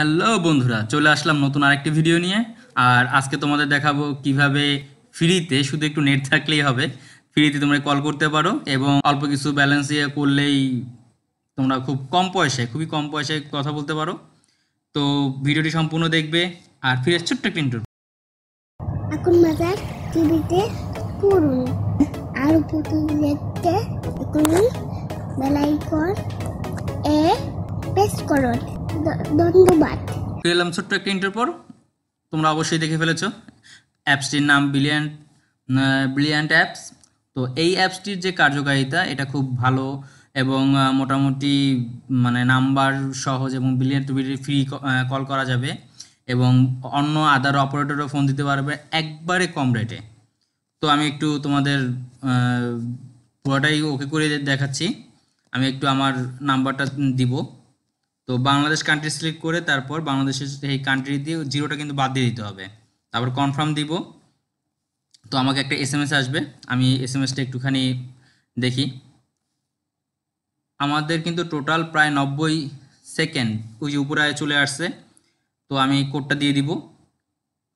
hello বন্ধুরা চলে আসলাম নতুন আরেকটি ভিডিও নিয়ে আর আজকে তোমাদের দেখাবো কিভাবে ফ্রিতে শুধু একটু নেট থাকলেই হবে ফ্রিতে তোমরা কল করতে পারো এবং অল্প কিছু ব্যালেন্স ইয়ে করলেই তোমরা খুব কম পয়সায় খুবই কম পয়সায় কথা বলতে পারো তো ভিডিওটি সম্পূর্ণ দেখবে আর ফিরে ছোট্ট একটা ইন্টারভিউ এখন মাদার টিভিতে করুন আর প্রতিদিন দেখতে বেলাইকন এ প্রেস করুন ধন্যবাদ পেলাম ছোট্ট একটা ইন্টার পর তোমরা অবশ্যই দেখে ফেলেছো অ্যাপসটির নাম ব্রিলিয়ান্ট ব্রিলিয়ান্ট অ্যাপস তো এই অ্যাপসটির যে কার্যকারিতা এটা খুব ভালো এবং মোটামুটি মানে নাম্বার সহজ এবং বিলিয়ন টু ফ্রি কল করা যাবে এবং অন্য আদার অপারেটরও ফোন দিতে পারবে একবারে কম রেটে তো আমি একটু তোমাদের পুরোটাই ওকে করে দেখাচ্ছি আমি একটু আমার নাম্বারটা দিব তো বাংলাদেশ কান্ট্রি সিলেক্ট করে তারপর বাংলাদেশের এই কান্ট্রি দিয়ে জিরোটা কিন্তু বাদ দিয়ে দিতে হবে তারপর কনফার্ম দিব তো আমাকে একটা এস আসবে আমি এস এমএসটা একটুখানি দেখি আমাদের কিন্তু টোটাল প্রায় নব্বই সেকেন্ড ওই যে উপরে চলে আসছে তো আমি কোডটা দিয়ে দিব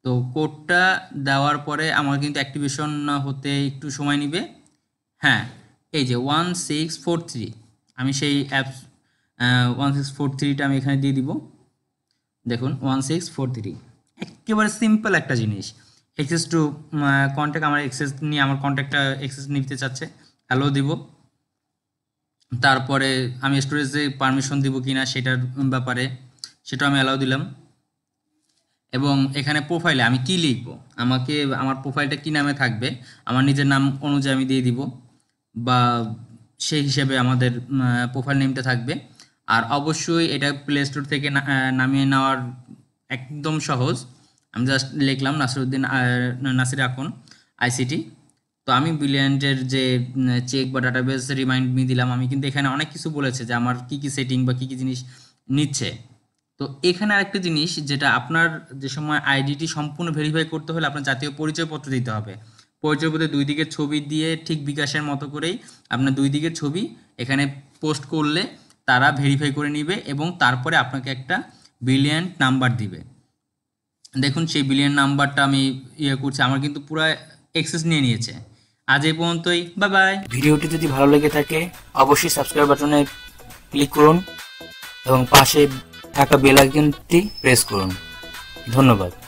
তো কোডটা দেওয়ার পরে আমার কিন্তু অ্যাক্টিভেশন হতে একটু সময় নেবে হ্যাঁ এই যে ওয়ান সিক্স ফোর থ্রি আমি সেই অ্যাপস ওয়ান সিক্স ফোর থ্রিটা আমি এখানে দিয়ে দিব দেখুন ওয়ান সিক্স ফোর থ্রি একেবারে সিম্পল একটা জিনিস এক্সেস টু কন্ট্যাক্ট আমার এক্সেস নিয়ে আমার কন্ট্যাক্টটা এক্সেস নিতে চাচ্ছে হ্যালো দিব তারপরে আমি স্টোরেজে পারমিশন দিব কি না সেটার ব্যাপারে সেটা আমি অ্যালাউ দিলাম এবং এখানে প্রোফাইলে আমি কি লিখব আমাকে আমার প্রোফাইলটা কি নামে থাকবে আমার নিজের নাম অনুযায়ী আমি দিয়ে দিব বা সেই হিসেবে আমাদের প্রোফাইল নেমটা থাকবে আর অবশ্যই এটা প্লে স্টোর থেকে নামিয়ে নেওয়ার একদম সহজ আমি জাস্ট লিখলাম নাসিরউদ্দিন নাসির আকন আইসিটি তো আমি বিলিয়ান্টের যে চেক বা ডাটাবেস রিমাইন্ড মি দিলাম আমি কিন্তু এখানে অনেক কিছু বলেছে যে আমার কি কি সেটিং বা কি কি জিনিস নিচ্ছে তো এখানে আরেকটা জিনিস যেটা আপনার যে সময় আইডিটি সম্পূর্ণ ভেরিফাই করতে হলে আপনার জাতীয় পরিচয়পত্র দিতে হবে পরিচয়পত্রে দুই দিকের ছবি দিয়ে ঠিক বিকাশের মতো করেই আপনার দুই দিকের ছবি এখানে পোস্ট করলে তারা ভেরিফাই করে নিবে এবং তারপরে আপনাকে একটা বিলিয়ন নাম্বার দিবে দেখুন সেই বিলিয়ন নাম্বারটা আমি ইয়ে করছি আমার কিন্তু পুরো এক্সেস নিয়ে নিয়েছে আজ এই পর্যন্তই বা বাই ভিডিওটি যদি ভালো লেগে থাকে অবশ্যই সাবস্ক্রাইব বাটনে ক্লিক করুন এবং পাশে থাকা বেল আইকনটি প্রেস করুন ধন্যবাদ